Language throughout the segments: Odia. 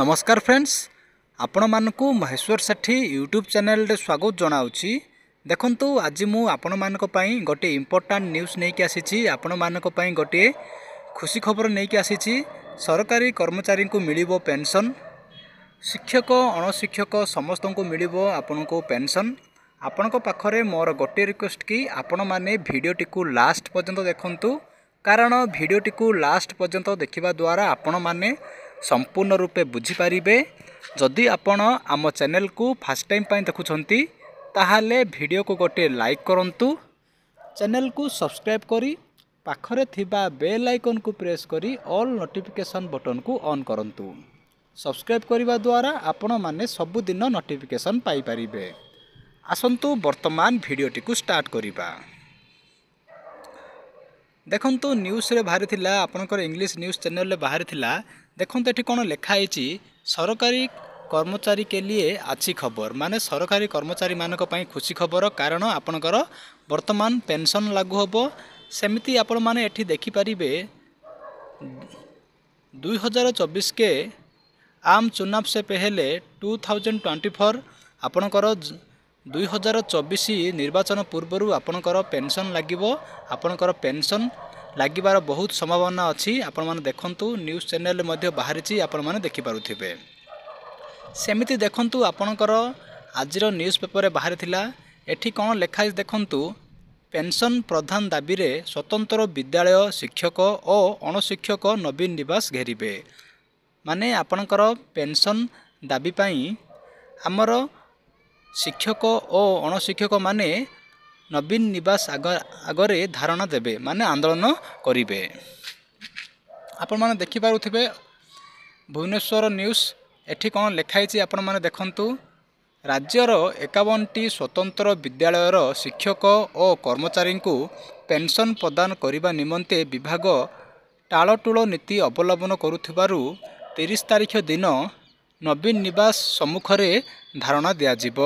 ନମସ୍କାର ଫ୍ରେଣ୍ଡସ୍ ଆପଣମାନଙ୍କୁ ମହେଶ୍ୱର ସେଠୀ ୟୁଟ୍ୟୁବ୍ ଚ୍ୟାନେଲରେ ସ୍ୱାଗତ ଜଣାଉଛି ଦେଖନ୍ତୁ ଆଜି ମୁଁ ଆପଣମାନଙ୍କ ପାଇଁ ଗୋଟିଏ ଇମ୍ପୋର୍ଟାଣ୍ଟ ନ୍ୟୁଜ୍ ନେଇକି ଆସିଛି ଆପଣମାନଙ୍କ ପାଇଁ ଗୋଟିଏ ଖୁସି ଖବର ନେଇକି ଆସିଛି ସରକାରୀ କର୍ମଚାରୀଙ୍କୁ ମିଳିବ ପେନ୍ସନ୍ ଶିକ୍ଷକ ଅଣଶିକ୍ଷକ ସମସ୍ତଙ୍କୁ ମିଳିବ ଆପଣଙ୍କୁ ପେନ୍ସନ୍ ଆପଣଙ୍କ ପାଖରେ ମୋର ଗୋଟିଏ ରିକ୍ୱେଷ୍ଟ କି ଆପଣମାନେ ଭିଡ଼ିଓଟିକୁ ଲାଷ୍ଟ ପର୍ଯ୍ୟନ୍ତ ଦେଖନ୍ତୁ କାରଣ ଭିଡ଼ିଓଟିକୁ ଲାଷ୍ଟ ପର୍ଯ୍ୟନ୍ତ ଦେଖିବା ଦ୍ୱାରା ଆପଣମାନେ ସମ୍ପୂର୍ଣ୍ଣ ରୂପେ ବୁଝିପାରିବେ ଯଦି ଆପଣ ଆମ ଚ୍ୟାନେଲକୁ ଫାର୍ଷ୍ଟ ଟାଇମ୍ ପାଇଁ ଦେଖୁଛନ୍ତି ତାହେଲେ ଭିଡ଼ିଓକୁ ଗୋଟିଏ ଲାଇକ୍ କରନ୍ତୁ ଚ୍ୟାନେଲକୁ ସବସ୍କ୍ରାଇବ୍ କରି ପାଖରେ ଥିବା ବେଲ୍ ଆଇକନ୍କୁ ପ୍ରେସ୍ କରି ଅଲ୍ ନୋଟିଫିକେସନ୍ ବଟନ୍କୁ ଅନ୍ କରନ୍ତୁ ସବସ୍କ୍ରାଇବ୍ କରିବା ଦ୍ୱାରା ଆପଣମାନେ ସବୁଦିନ ନୋଟିଫିକେସନ୍ ପାଇପାରିବେ ଆସନ୍ତୁ ବର୍ତ୍ତମାନ ଭିଡ଼ିଓଟିକୁ ଷ୍ଟାର୍ଟ କରିବା ଦେଖନ୍ତୁ ନ୍ୟୁଜ୍ରେ ବାହାରିଥିଲା ଆପଣଙ୍କର ଇଂଲିଶ ନ୍ୟୁଜ୍ ଚ୍ୟାନେଲରେ ବାହାରିଥିଲା দেখুন এটি কোন লেখা হয়েছি সরকারি কর্মচারী কে লিয়ে আছি খবর মানে সরকারি কর্মচারী মানক পাই খুশি খবর কারণ আপনার বর্তমান পেনশন লাগু হব সেমিতি আপন মানে এটি দেখিপারে দুই হাজার চবিশকে আম চুনাব সে পেহেলে টু থাউজেন্ড টোয়েন্টি ফোর আপনার দুই হাজার চবিশ নির্বাচন পূর্বর আপনার পেনশন লাগিব আপনার পেনশন ଲାଗିବାର ବହୁତ ସମ୍ଭାବନା ଅଛି ଆପଣମାନେ ଦେଖନ୍ତୁ ନ୍ୟୁଜ୍ ଚ୍ୟାନେଲରେ ମଧ୍ୟ ବାହାରିଛି ଆପଣମାନେ ଦେଖିପାରୁଥିବେ ସେମିତି ଦେଖନ୍ତୁ ଆପଣଙ୍କର ଆଜିର ନ୍ୟୁଜ୍ ପେପରରେ ବାହାରିଥିଲା ଏଠି କ'ଣ ଲେଖା ଦେଖନ୍ତୁ ପେନ୍ସନ୍ ପ୍ରଧାନ ଦାବିରେ ସ୍ୱତନ୍ତ୍ର ବିଦ୍ୟାଳୟ ଶିକ୍ଷକ ଓ ଅଣଶିକ୍ଷକ ନବୀନ ନିବାସ ଘେରିବେ ମାନେ ଆପଣଙ୍କର ପେନ୍ସନ୍ ଦାବି ପାଇଁ ଆମର ଶିକ୍ଷକ ଓ ଅଣଶିକ୍ଷକମାନେ ନବୀନ ନିବାସ ଆଗ ଆଗରେ ଧାରଣା ଦେବେ ମାନେ ଆନ୍ଦୋଳନ କରିବେ ଆପଣମାନେ ଦେଖିପାରୁଥିବେ ଭୁବନେଶ୍ୱର ନ୍ୟୁଜ୍ ଏଠି କ'ଣ ଲେଖା ହେଇଛି ଆପଣମାନେ ଦେଖନ୍ତୁ ରାଜ୍ୟର ଏକାବନଟି ସ୍ୱତନ୍ତ୍ର ବିଦ୍ୟାଳୟର ଶିକ୍ଷକ ଓ କର୍ମଚାରୀଙ୍କୁ ପେନ୍ସନ୍ ପ୍ରଦାନ କରିବା ନିମନ୍ତେ ବିଭାଗ ଟାଳଟୁଳ ନୀତି ଅବଲମ୍ବନ କରୁଥିବାରୁ ତିରିଶ ତାରିଖ ଦିନ ନବୀନ ନିବାସ ସମ୍ମୁଖରେ ଧାରଣା ଦିଆଯିବ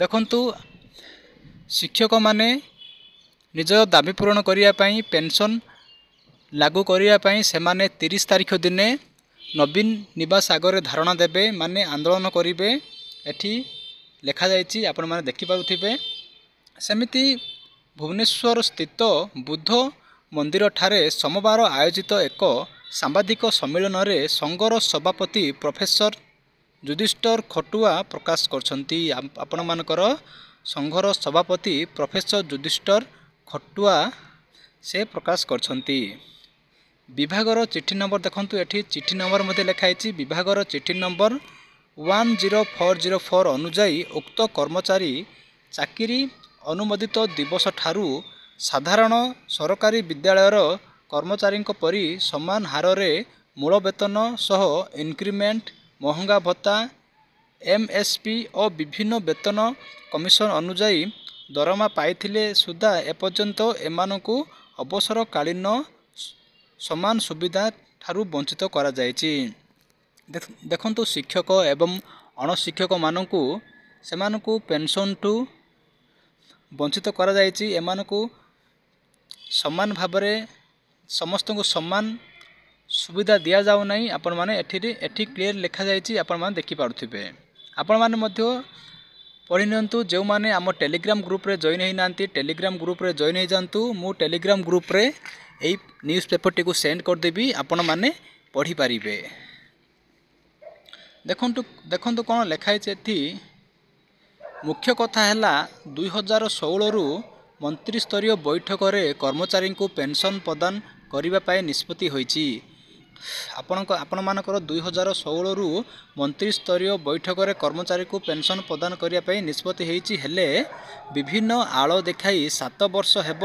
ଦେଖନ୍ତୁ ଶିକ୍ଷକ ମାନେ ନିଜ ଦାବି ପୂରଣ କରିବା ପାଇଁ ପେନ୍ସନ୍ ଲାଗୁ କରିବା ପାଇଁ ସେମାନେ ତିରିଶ ତାରିଖ ଦିନେ ନବୀନ ନିବାସ ଆଗରେ ଧାରଣା ଦେବେ ମାନେ ଆନ୍ଦୋଳନ କରିବେ ଏଠି ଲେଖାଯାଇଛି ଆପଣମାନେ ଦେଖିପାରୁଥିବେ ସେମିତି ଭୁବନେଶ୍ୱର ସ୍ଥିତ ବୁଦ୍ଧ ମନ୍ଦିରଠାରେ ସୋମବାର ଆୟୋଜିତ ଏକ ସାମ୍ବାଦିକ ସମ୍ମିଳନୀରେ ସଂଘର ସଭାପତି ପ୍ରଫେସର ଯୁଧିଷ୍ଠର ଖଟୁଆ ପ୍ରକାଶ କରିଛନ୍ତି ଆପଣମାନଙ୍କର ସଂଘର ସଭାପତି ପ୍ରଫେସର ଯୁଧିଷ୍ଠର ଖଟୁଆ ସେ ପ୍ରକାଶ କରିଛନ୍ତି ବିଭାଗର ଚିଠି ନମ୍ବର ଦେଖନ୍ତୁ ଏଠି ଚିଠି ନମ୍ବର ମଧ୍ୟ ଲେଖାହେଇଛି ବିଭାଗର ଚିଠି number one zero four zero four ଅନୁଯାୟୀ ଉକ୍ତ କର୍ମଚାରୀ ଚାକିରି ଅନୁମୋଦିତ ଦିବସ ଠାରୁ ସାଧାରଣ ସରକାରୀ ବିଦ୍ୟାଳୟର କର୍ମଚାରୀଙ୍କ ପରି ସମାନ ହାରରେ ମୂଳ ବେତନ ସହ ଇନକ୍ରିମେଣ୍ଟ ମହଙ୍ଗା ଭତ୍ତା ଏମ୍ଏସ୍ପି ଓ ବିଭିନ୍ନ ବେତନ କମିଶନ ଅନୁଯାୟୀ ଦରମା ପାଇଥିଲେ ସୁଦ୍ଧା ଏପର୍ଯ୍ୟନ୍ତ ଏମାନଙ୍କୁ ଅବସରକାଳୀନ ସମାନ ସୁବିଧା ଠାରୁ ବଞ୍ଚିତ କରାଯାଇଛି ଦେଖନ୍ତୁ ଶିକ୍ଷକ ଏବଂ ଅଣଶିକ୍ଷକମାନଙ୍କୁ ସେମାନଙ୍କୁ ପେନ୍ସନ୍ଠୁ ବଞ୍ଚିତ କରାଯାଇଛି ଏମାନଙ୍କୁ ସମାନ ଭାବରେ ସମସ୍ତଙ୍କୁ ସମାନ ସୁବିଧା ଦିଆଯାଉନାହିଁ ଆପଣମାନେ ଏଠିରେ ଏଠି କ୍ଲିଅର୍ ଲେଖାଯାଇଛି ଆପଣମାନେ ଦେଖିପାରୁଥିବେ ଆପଣମାନେ ମଧ୍ୟ ପଢ଼ିନିଅନ୍ତୁ ଯେଉଁମାନେ ଆମ ଟେଲିଗ୍ରାମ ଗ୍ରୁପରେ ଜଏନ୍ ହୋଇନାହାନ୍ତି ଟେଲିଗ୍ରାମ ଗ୍ରୁପରେ ଜଏନ୍ ହୋଇଯାଆନ୍ତୁ ମୁଁ ଟେଲିଗ୍ରାମ ଗ୍ରୁପରେ ଏଇ ନ୍ୟୁଜ୍ ପେପରଟିକୁ ସେଣ୍ଡ କରିଦେବି ଆପଣମାନେ ପଢ଼ିପାରିବେ ଦେଖନ୍ତୁ ଦେଖନ୍ତୁ କ'ଣ ଲେଖା ହେଇଛି ଏଠି ମୁଖ୍ୟ କଥା ହେଲା ଦୁଇ ହଜାର ଷୋହଳରୁ ମନ୍ତ୍ରିସ୍ତରୀୟ ବୈଠକରେ କର୍ମଚାରୀଙ୍କୁ ପେନ୍ସନ୍ ପ୍ରଦାନ କରିବା ପାଇଁ ନିଷ୍ପତ୍ତି ହୋଇଛି ଆପଣଙ୍କ ଆପଣମାନଙ୍କର ଦୁଇ ହଜାର ଷୋହଳରୁ ମନ୍ତ୍ରୀସ୍ତରୀୟ ବୈଠକରେ କର୍ମଚାରୀକୁ ପେନ୍ସନ୍ ପ୍ରଦାନ କରିବା ପାଇଁ ନିଷ୍ପତ୍ତି ହୋଇଛି ହେଲେ ବିଭିନ୍ନ ଆଳ ଦେଖାଇ ସାତ ବର୍ଷ ହେବ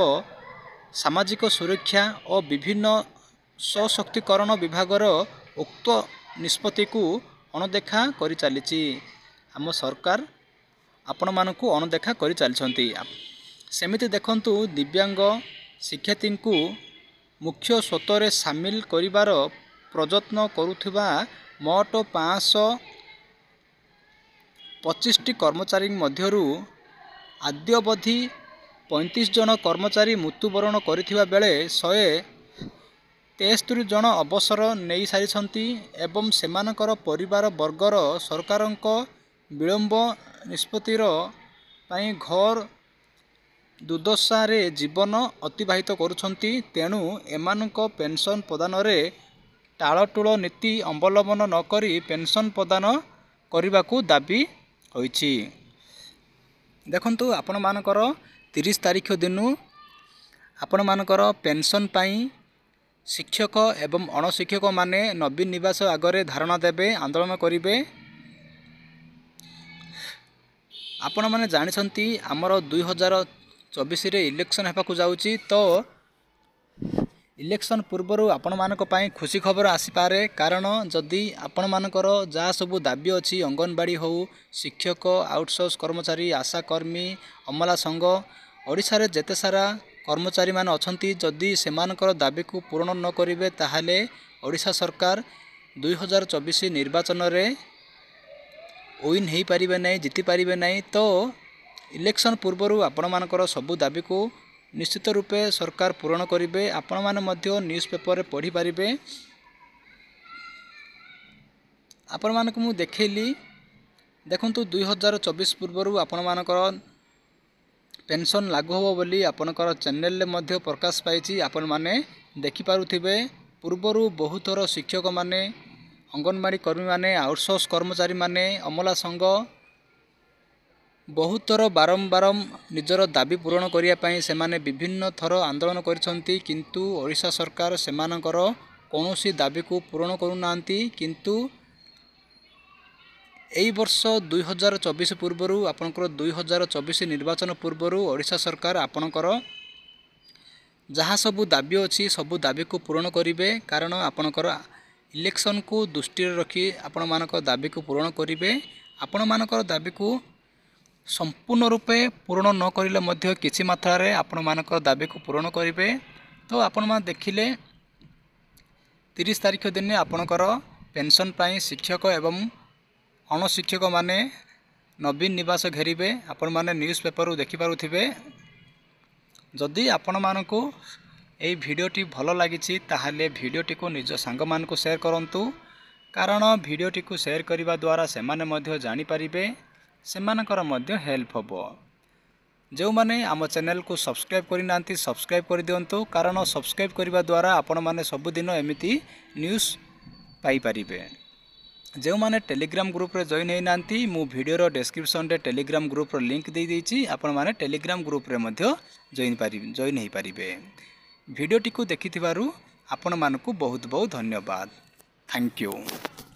ସାମାଜିକ ସୁରକ୍ଷା ଓ ବିଭିନ୍ନ ସଶକ୍ତିକରଣ ବିଭାଗର ଉକ୍ତ ନିଷ୍ପତ୍ତିକୁ ଅଣଦେଖା କରିଚାଲିଛି ଆମ ସରକାର ଆପଣମାନଙ୍କୁ ଅଣଦେଖା କରିଚାଲିଛନ୍ତି ସେମିତି ଦେଖନ୍ତୁ ଦିବ୍ୟାଙ୍ଗ ଶିକ୍ଷାର୍ଥୀଙ୍କୁ ମୁଖ୍ୟ ସ୍ରୋତରେ ସାମିଲ କରିବାର ପ୍ରଯତ୍ନ କରୁଥିବା ମୋଟ ପାଞ୍ଚଶହ ପଚିଶଟି କର୍ମଚାରୀ ମଧ୍ୟରୁ ଆଦ୍ୟବଧି ପଇଁତିରିଶ ଜଣ କର୍ମଚାରୀ ମୃତ୍ୟୁବରଣ କରିଥିବା ବେଳେ ଶହେ ତେସ୍ତରୀ ଜଣ ଅବସର ନେଇସାରିଛନ୍ତି ଏବଂ ସେମାନଙ୍କର ପରିବାର ବର୍ଗର ସରକାରଙ୍କ ବିଳମ୍ବ ନିଷ୍ପତ୍ତିର ପାଇଁ ଘର ଦୁର୍ଦ୍ଦଶାରେ ଜୀବନ ଅତିବାହିତ କରୁଛନ୍ତି ତେଣୁ ଏମାନଙ୍କ ପେନ୍ସନ୍ ପ୍ରଦାନରେ ଟାଳଟୁଳ ନୀତି ଅବଲମ୍ବନ ନକରି ପେନ୍ସନ୍ ପ୍ରଦାନ କରିବାକୁ ଦାବି ହୋଇଛି ଦେଖନ୍ତୁ ଆପଣମାନଙ୍କର ତିରିଶ ତାରିଖ ଦିନୁ ଆପଣମାନଙ୍କର ପେନ୍ସନ୍ ପାଇଁ ଶିକ୍ଷକ ଏବଂ ଅଣଶିକ୍ଷକମାନେ ନବୀନ ନିବାସ ଆଗରେ ଧାରଣା ଦେବେ ଆନ୍ଦୋଳନ କରିବେ ଆପଣମାନେ ଜାଣିଛନ୍ତି ଆମର ଦୁଇହଜାର ଚବିଶରେ ଇଲେକ୍ସନ୍ ହେବାକୁ ଯାଉଛି ତ ଇଲେକ୍ସନ୍ ପୂର୍ବରୁ ଆପଣମାନଙ୍କ ପାଇଁ ଖୁସି ଖବର ଆସିପାରେ କାରଣ ଯଦି ଆପଣମାନଙ୍କର ଯାହା ସବୁ ଦାବି ଅଛି ଅଙ୍ଗନବାଡ଼ି ହେଉ ଶିକ୍ଷକ ଆଉଟସୋର୍ସ କର୍ମଚାରୀ ଆଶା କର୍ମୀ ଅମଲା ସଂଘ ଓଡ଼ିଶାରେ ଯେତେ ସାରା କର୍ମଚାରୀମାନେ ଅଛନ୍ତି ଯଦି ସେମାନଙ୍କର ଦାବିକୁ ପୂରଣ ନ କରିବେ ତାହେଲେ ଓଡ଼ିଶା ସରକାର ଦୁଇହଜାର ଚବିଶ ନିର୍ବାଚନରେ ୱିନ୍ ହୋଇପାରିବେ ନାହିଁ ଜିତିପାରିବେ ନାହିଁ ତ ଇଲେକ୍ସନ୍ ପୂର୍ବରୁ ଆପଣମାନଙ୍କର ସବୁ ଦାବିକୁ ନିଶ୍ଚିତ ରୂପେ ସରକାର ପୂରଣ କରିବେ ଆପଣମାନେ ମଧ୍ୟ ନ୍ୟୁଜ୍ ପେପରରେ ପଢ଼ିପାରିବେ ଆପଣମାନଙ୍କୁ ମୁଁ ଦେଖାଇଲି ଦେଖନ୍ତୁ ଦୁଇ ହଜାର ଚବିଶ ପୂର୍ବରୁ ଆପଣମାନଙ୍କର ପେନ୍ସନ୍ ଲାଗୁ ହେବ ବୋଲି ଆପଣଙ୍କର ଚ୍ୟାନେଲରେ ମଧ୍ୟ ପ୍ରକାଶ ପାଇଛି ଆପଣମାନେ ଦେଖିପାରୁଥିବେ ପୂର୍ବରୁ ବହୁତ ଥର ଶିକ୍ଷକମାନେ ଅଙ୍ଗନବାଡ଼ି କର୍ମୀମାନେ ଆଉଟ୍ସୋର୍ସ କର୍ମଚାରୀମାନେ ଅମଲା ସଂଘ ବହୁତ ଥର ବାରମ୍ବାର ନିଜର ଦାବି ପୂରଣ କରିବା ପାଇଁ ସେମାନେ ବିଭିନ୍ନ ଥର ଆନ୍ଦୋଳନ କରିଛନ୍ତି କିନ୍ତୁ ଓଡ଼ିଶା ସରକାର ସେମାନଙ୍କର କୌଣସି ଦାବିକୁ ପୂରଣ କରୁନାହାନ୍ତି କିନ୍ତୁ ଏହି ବର୍ଷ ଦୁଇହଜାର ଚବିଶ ପୂର୍ବରୁ ଆପଣଙ୍କର ଦୁଇ ହଜାର ଚବିଶ ନିର୍ବାଚନ ପୂର୍ବରୁ ଓଡ଼ିଶା ସରକାର ଆପଣଙ୍କର ଯାହା ସବୁ ଦାବି ଅଛି ସବୁ ଦାବିକୁ ପୂରଣ କରିବେ କାରଣ ଆପଣଙ୍କର ଇଲେକ୍ସନ୍କୁ ଦୃଷ୍ଟିରେ ରଖି ଆପଣମାନଙ୍କ ଦାବିକୁ ପୂରଣ କରିବେ ଆପଣମାନଙ୍କର ଦାବିକୁ ସମ୍ପୂର୍ଣ୍ଣ ରୂପେ ପୂରଣ ନ କରିଲେ ମଧ୍ୟ କିଛି ମାତ୍ରାରେ ଆପଣମାନଙ୍କର ଦାବିକୁ ପୂରଣ କରିବେ ତ ଆପଣମାନେ ଦେଖିଲେ ତିରିଶ ତାରିଖ ଦିନ ଆପଣଙ୍କର ପେନ୍ସନ୍ ପାଇଁ ଶିକ୍ଷକ ଏବଂ ଅଣଶିକ୍ଷକମାନେ ନବୀନ ନିବାସ ଘେରିବେ ଆପଣମାନେ ନ୍ୟୁଜ୍ ପେପରରୁ ଦେଖିପାରୁଥିବେ ଯଦି ଆପଣମାନଙ୍କୁ ଏଇ ଭିଡ଼ିଓଟି ଭଲ ଲାଗିଛି ତାହେଲେ ଭିଡ଼ିଓଟିକୁ ନିଜ ସାଙ୍ଗମାନଙ୍କୁ ସେୟାର କରନ୍ତୁ କାରଣ ଭିଡ଼ିଓଟିକୁ ସେୟାର କରିବା ଦ୍ୱାରା ସେମାନେ ମଧ୍ୟ ଜାଣିପାରିବେ ସେମାନଙ୍କର ମଧ୍ୟ ହେଲ୍ପ ହେବ ଯେଉଁମାନେ ଆମ ଚ୍ୟାନେଲକୁ ସବସ୍କ୍ରାଇବ୍ କରିନାହାନ୍ତି ସବସ୍କ୍ରାଇବ୍ କରିଦିଅନ୍ତୁ କାରଣ ସବସ୍କ୍ରାଇବ୍ କରିବା ଦ୍ୱାରା ଆପଣମାନେ ସବୁଦିନ ଏମିତି ନ୍ୟୁଜ୍ ପାଇପାରିବେ ଯେଉଁମାନେ ଟେଲିଗ୍ରାମ୍ ଗ୍ରୁପ୍ରେ ଜଏନ୍ ହୋଇନାହାନ୍ତି ମୁଁ ଭିଡ଼ିଓର ଡେସ୍କ୍ରିପସନ୍ରେ ଟେଲିଗ୍ରାମ୍ ଗ୍ରୁପ୍ର ଲିଙ୍କ୍ ଦେଇଦେଇଛି ଆପଣମାନେ ଟେଲିଗ୍ରାମ୍ ଗ୍ରୁପ୍ରେ ମଧ୍ୟ ଜଏନ୍ ପାରିବେ ଜଏନ୍ ହୋଇପାରିବେ ଭିଡ଼ିଓଟିକୁ ଦେଖିଥିବାରୁ ଆପଣମାନଙ୍କୁ ବହୁତ ବହୁତ ଧନ୍ୟବାଦ ଥ୍ୟାଙ୍କ ୟୁ